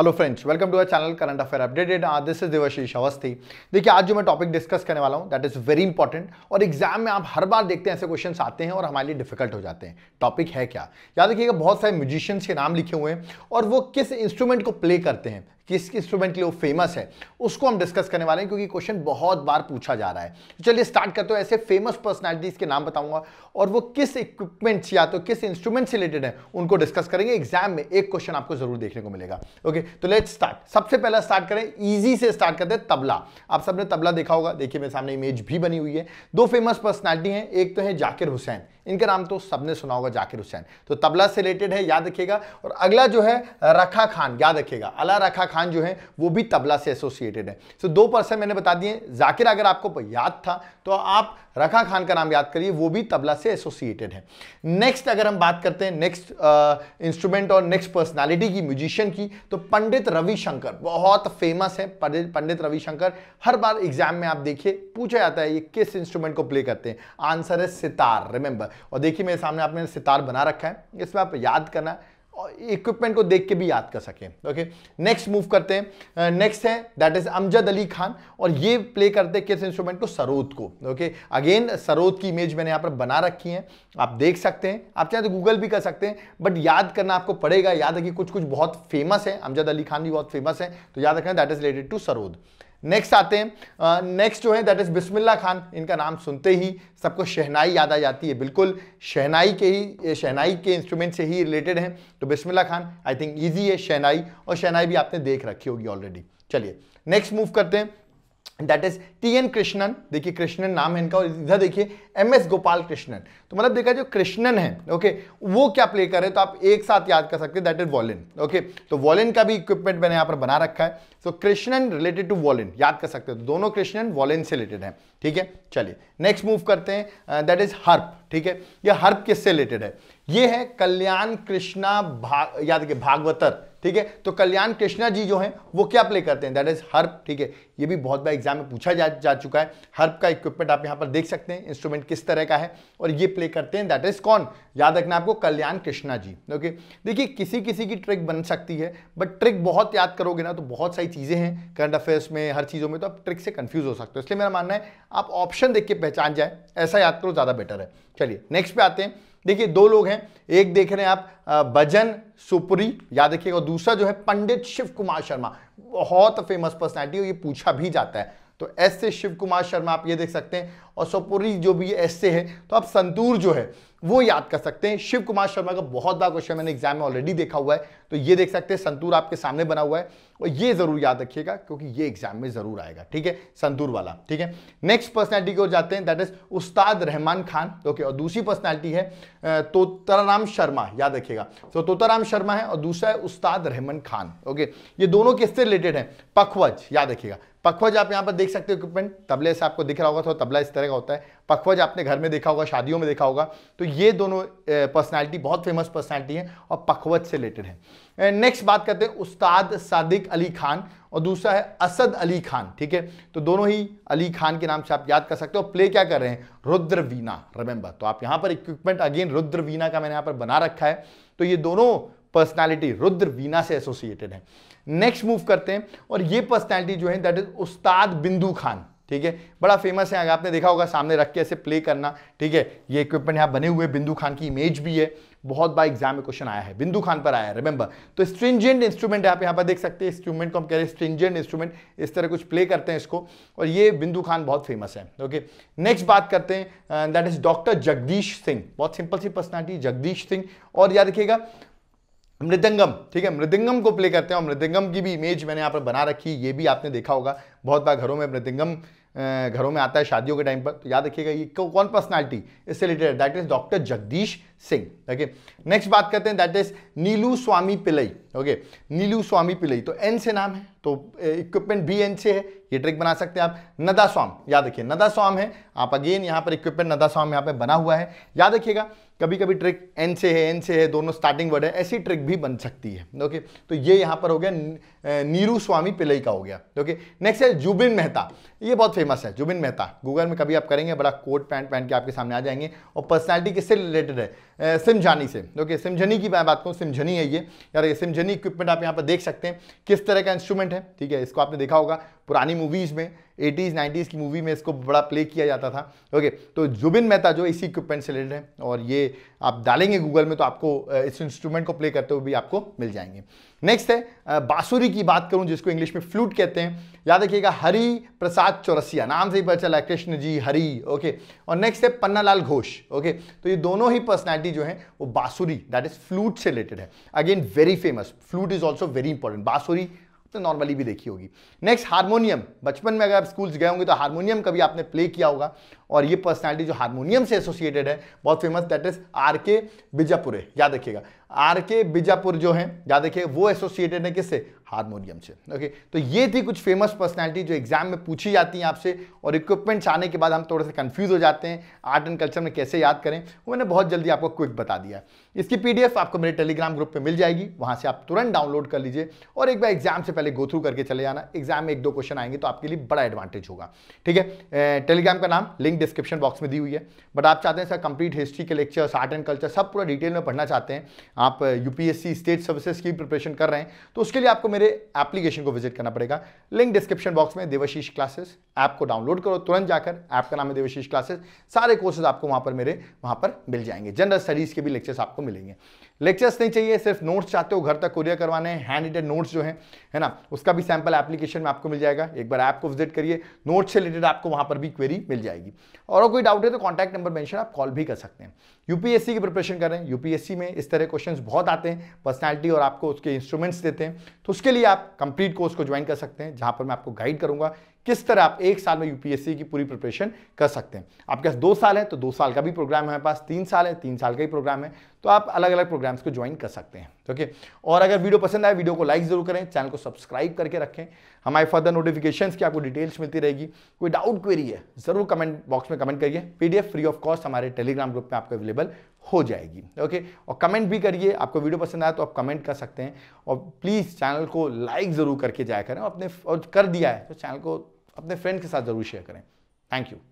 Hello friends welcome to our channel current affair updated this is Devashish Awasthi देखिए आज जो मैं टॉपिक डिस्कस करने वाला हूँ दैट इज़ वेरी इंपॉर्टेंट और एग्जाम में आप हर बार देखते हैं ऐसे क्वेश्चन आते हैं और हमारे लिए डिफिकल्ट हो जाते हैं टॉपिक है क्या याद रखिएगा बहुत सारे म्यूजिशियंस के नाम लिखे हुए हैं और वो किस इंस्ट्रूमेंट को प्ले करते हैं किस इंस्ट्रूमेंट के लिए वो फेमस है उसको हम डिस्कस करने वाले हैं क्योंकि क्वेश्चन बहुत बार पूछा जा रहा है तो चलिए स्टार्ट करते हो ऐसे फेमस पर्सनैलिटीज के नाम बताऊंगा और वो किस इक्विपमेंट्स या तो किस इंस्ट्रूमेंट से रिलेटेड है उनको डिस्कस करेंगे एग्जाम में एक क्वेश्चन आपको जरूर देखने को मिलेगा ओके तो लेट स्टार्ट सबसे पहला स्टार्ट करें ईजी से स्टार्ट करते हैं तबला आप सबने तबला देखा होगा देखिए मेरे सामने इमेज भी बनी हुई है दो फेमस पर्सनैलिटी हैं एक तो है जाकिर हुसैन इनका नाम तो सबने सुना होगा जाकिर हुसैन तो तबला से रिलेटेड है याद रखिएगा और अगला जो है रखा खान याद रखिएगा अला रखा खान जो है वो भी तबला से एसोसिएटेड है तो दो पर्सन मैंने बता दिए जाकिर अगर आपको याद था तो आप रखा खान का नाम याद करिए वो भी तबला से एसोसिएटेड है नेक्स्ट अगर हम बात करते हैं नेक्स्ट इंस्ट्रूमेंट और नेक्स्ट पर्सनालिटी की म्यूजिशियन की तो पंडित रविशंकर बहुत फेमस है पंडित रविशंकर हर बार एग्जाम में आप देखिए पूछा जाता है ये किस इंस्ट्रूमेंट को प्ले करते हैं आंसर है सितार रिमेंबर और देखिए मेरे सामने आपने सितार बना रखा है इसमें आप याद करना और इक्विपमेंट को देख के भी याद कर सकें ओके नेक्स्ट मूव करते हैं नेक्स्ट है दैट इज अमजद अली खान और ये प्ले करते किस इंस्ट्रूमेंट को सरोद को ओके अगेन सरोद की इमेज मैंने यहाँ पर बना रखी है आप देख सकते हैं आप चाहे तो गूगल भी कर सकते हैं बट याद करना आपको पड़ेगा याद है कि कुछ कुछ बहुत फेमस है अमजद अली खान भी बहुत फेमस है तो याद रखना that is related to sarod next आते हैं नेक्स्ट जो है दैट इज़ बिस्मिल्ला खान इनका नाम सुनते ही सबको शहनाई याद आ जाती है बिल्कुल शहनाई के ही शहनाई के इंस्ट्रूमेंट से ही रिलेटेड हैं तो Bismillah Khan I think easy है शहनाई और शहनाई भी आपने देख रखी होगी ऑलरेडी चलिए नेक्स्ट मूव करते हैं that is T N Krishnan देखिए कृष्णन नाम है इनका और इधर देखिए एम एस गोपाल कृष्णन तो मतलब देखा जो कृष्णन है ओके वो क्या प्ले कर रहे तो आप एक साथ याद कर सकते हैं दैट इज वॉलिन ओके तो वॉलिन का भी इक्विपमेंट मैंने यहाँ पर बना रखा है so Krishnan related to violin याद कर सकते हो तो दोनों कृष्णन वॉलिन से रिलेटेड है ठीक है चलिए नेक्स्ट मूव करते हैं दैट इज हर्प ठीक है यह हर्प किससे रिलेटेड है ये है कल्याण कृष्णा भाग याद के भागवतर ठीक है तो कल्याण कृष्णा जी जो हैं वो क्या प्ले करते हैं दैट इज हर्प ठीक है ये भी बहुत बार एग्जाम में पूछा जा, जा चुका है हर्प का इक्विपमेंट आप यहाँ पर देख सकते हैं इंस्ट्रूमेंट किस तरह का है और ये प्ले करते हैं दैट इज कौन याद रखना आपको कल्याण कृष्णा जी ओके देखिए किसी किसी की ट्रिक बन सकती है बट ट्रिक बहुत याद करोगे ना तो बहुत सारी चीज़ें हैं करंट अफेयर्स में हर चीज़ों में तो आप ट्रिक से कन्फ्यूज हो सकते हो इसलिए मेरा मानना है आप ऑप्शन देख के पहचान जाए ऐसा याद करो ज़्यादा बेटर है चलिए नेक्स्ट पे आते हैं देखिए दो लोग हैं एक देख रहे हैं आप भजन सुपुरी याद रखिएगा दूसरा जो है पंडित शिव कुमार शर्मा बहुत फेमस पर्सनैलिटी ये पूछा भी जाता है तो एस शिव कुमार शर्मा आप ये देख सकते हैं और सोपुरी जो भी एस है तो आप संतूर जो है वो याद कर सकते हैं शिव कुमार शर्मा का बहुत बड़ा क्वेश्चन मैंने एग्जाम में ऑलरेडी देखा हुआ है तो ये देख सकते हैं संतूर आपके सामने बना हुआ है और ये जरूर याद रखिएगा क्योंकि ये एग्जाम में जरूर आएगा ठीक है संतूर वाला ठीक है नेक्स्ट पर्सनैलिटी की ओर जाते हैं दैट इज उस्ताद रहमान खान ओके और दूसरी पर्सनैलिटी है तोताराम शर्मा याद रखिएगा तो तोताराम शर्मा है और दूसरा है उस्ताद रहमान खान ओके ये दोनों किससे रिलेटेड है पखवज याद रखिएगा पखवज आप यहाँ पर देख सकते हो इक्विपमेंट तबले से आपको दिख रहा होगा तो तबला इस तरह का होता है पखवज आपने घर में देखा होगा शादियों में देखा होगा तो ये दोनों पर्सनैलिटी बहुत फेमस पर्सनैलिटी है और पखवज से रिलेटेड है नेक्स्ट बात करते हैं उस्ताद सादिक अली खान और दूसरा है असद अली खान ठीक है तो दोनों ही अली खान के नाम से आप याद कर सकते हो प्ले क्या कर रहे हैं रुद्र रिमेंबर तो आप यहाँ पर इक्विपमेंट अगेन रुद्र का मैंने यहाँ पर बना रखा है तो ये दोनों पर्सनालिटी रुद्र वीणा से एसोसिएटेड है नेक्स्ट मूव करते हैं और ये पर्सनैलिटी जो है दैट इज उस्ताद बिंदु खान ठीक है बड़ा फेमस है आपने देखा होगा सामने रख के ऐसे प्ले करना ठीक है ये इक्विपमेंट यहाँ बने हुए बिंदु खान की इमेज भी है बहुत बार एग्जाम में क्वेश्चन आया है बिंदु खान पर आया है रिमेंबर तो स्ट्रिंजेंट इंस्ट्रूमेंट आप यहाँ पर देख सकते हैं इंस्ट्रूमेंट को हम कह रहे हैं स्ट्रिंजेंट इंस्ट्रूमेंट इस तरह कुछ प्ले करते हैं इसको और ये बिंदु खान बहुत फेमस है ओके नेक्स्ट बात करते हैं that is doctor Jagdish Singh बहुत सिंपल सी पर्सनैलिटी जगदीश सिंह और याद रखिएगा मृदंगम ठीक है मृदंगम को प्ले करते हैं और मृदंगम की भी इमेज मैंने यहाँ पर बना रखी है ये भी आपने देखा होगा बहुत बार घरों में मृदंगम घरों में आता है शादियों के टाइम पर तो याद रखिएगा ये कौन पर्सनालिटी इससे related that is doctor Jagdish Singh okay next बात करते हैं that is Neelu Swami Pillai okay Neelu Swami Pillai तो एन से नाम है तो इक्विपमेंट बी एन से है ये ट्रिक बना सकते हैं आप नदा स्वाम याद रखिए नदा स्वाम है आप अगेन यहाँ पर इक्विपमेंट नदा स्वाम यहाँ पर बना हुआ है याद रखिएगा कभी कभी ट्रिक एन से है एन से है दोनों स्टार्टिंग वर्ड है ऐसी ट्रिक भी बन सकती है ओके तो ये यहाँ पर हो गया नीरू स्वामी पिलई का हो गया ओके नेक्स्ट है जुबिन मेहता ये बहुत फेमस है जुबिन मेहता गूगल में कभी आप करेंगे बड़ा कोट पैंट पहन के आपके सामने आ जाएंगे और पर्सनैलिटी किससे रिलेटेड है सिमझानी से ओके सिमझनी की मैं बात करूँ सिमझनी है ये यार ये सिमझनी इक्विपमेंट आप यहाँ पर देख सकते हैं किस तरह का इंस्ट्रूमेंट है ठीक है इसको आपने देखा होगा पुरानी मूवीज़ में एटीज़ नाइन्टीज़ की मूवी में इसको बड़ा प्ले किया जाता था ओके तो जुबिन मेहता जो इसी इक्विपमेंट से रिलेटेड है और ये आप डालेंगे गूगल में तो आपको इस इंस्ट्रूमेंट को प्ले करते हुए भी आपको मिल जाएंगे नेक्स्ट है बांसुरी की बात करूं जिसको इंग्लिश में फ्लूट कहते हैं याद रखिएगा हरि प्रसाद चौरसिया नाम से ही पता चला कृष्ण जी हरि ओके और नेक्स्ट है पन्नालाल घोष ओके तो ये दोनों ही पर्सनैलिटी जो है वो बांसुरी दैट इज फ्लूट से रिलेटेड है again very famous flute is also very important बांसुरी तो नॉर्मली भी देखी होगी नेक्स्ट हारमोनियम बचपन में अगर आप स्कूल्स गए होंगे तो हारमोनियम कभी आपने प्ले किया होगा और ये पर्सनैलिटी जो हारमोनियम से एसोसिएटेड है बहुत फेमस दैट इज आर के बीजापुर याद रखिएगा आर के बीजापुर जो है याद रखिए वो एसोसिएटेड है किससे हारमोनियम से ओके okay? तो ये थी कुछ फेमस पर्सनैलिटी जो एग्जाम में पूछी जाती हैं आपसे और इक्विपमेंट्स आने के बाद हम थोड़े से कंफ्यूज हो जाते हैं आर्ट एंड कल्चर में कैसे याद करें वो मैंने बहुत जल्दी आपको क्विक बता दिया इसकी पीडीएफ आपको मेरे टेलीग्राम ग्रुप पर मिल जाएगी वहाँ से आप तुरंत डाउनलोड कर लीजिए और एक बार एग्जाम से पहले गो थ्रू करके चले जाना एग्जाम में एक दो क्वेश्चन आएंगे तो आपके लिए बड़ा एडवांटेज होगा ठीक है टेलीग्राम का नाम लिंक डिस्क्रिप्शन बॉक्स में दी हुई है बट आप चाहते हैं सर कंप्लीट हिस्ट्री के लेक्चर्स आर्ट एंड कल्चर सब पूरा डिटेल में पढ़ना चाहते हैं आप यूपीएससी स्टेट सर्विसेज की प्रिपरेशन कर रहे हैं तो उसके लिए आपको मेरे एप्लीकेशन को विजिट करना पड़ेगा लिंक डिस्क्रिप्शन बॉक्स में देवशीष क्लासेस ऐप को डाउनलोड करो तुरंत जाकर ऐप का नाम है देवशीष क्लासेस सारे कोर्सेज आपको वहाँ पर मेरे वहाँ पर मिल जाएंगे जनरल स्टडीज़ के भी लेक्चर्स आपको मिलेंगे लेक्चर्स नहीं चाहिए सिर्फ नोट्स चाहते हो घर तक कोरियर करवाने हैं हैंड रिटेड नोट्स जो हैं है ना उसका भी सैंपल एप्लीकेशन में आपको मिल जाएगा एक बार ऐप को विजिट करिए नोट्स से रिलेटेड आपको वहाँ पर भी क्वेरी मिल जाएगी और कोई डाउट है तो कॉन्टैक्ट नंबर मेंशन आप कॉल भी कर सकते हैं यूपीएससी की प्रिपरेशन करें यूपीएससी में इस तरह क्वेश्चन बहुत आते हैं पर्सनैलिटी और आपको उसके इंस्ट्रूमेंट्स देते हैं तो उसके लिए आप कंप्लीट कोर्स को ज्वाइन कर सकते हैं जहाँ पर मैं आपको गाइड करूँगा किस तरह आप एक साल में यूपीएससी की पूरी प्रिपरेशन कर सकते हैं आपके पास दो साल है तो दो साल का भी प्रोग्राम है हमारे पास तीन साल है तीन साल का ही प्रोग्राम है तो आप अलग अलग प्रोग्राम्स को ज्वाइन कर सकते हैं ओके और अगर वीडियो पसंद आए वीडियो को लाइक जरूर करें चैनल को सब्सक्राइब करके रखें हमारे फर्दर नोटिफिकेशन की आपको डिटेल्स मिलती रहेगी कोई डाउट क्वेरी है जरूर कमेंट बॉक्स में कमेंट करिए पीडीएफ फ्री ऑफ कॉस्ट हमारे टेलीग्राम ग्रुप में आपको अवेलेबल हो जाएगी ओके और कमेंट भी करिए आपको वीडियो पसंद आया तो आप कमेंट कर सकते हैं और प्लीज़ चैनल को लाइक ज़रूर करके जाया करें और अपने और कर दिया है तो चैनल को अपने फ्रेंड के साथ जरूर शेयर करें थैंक यू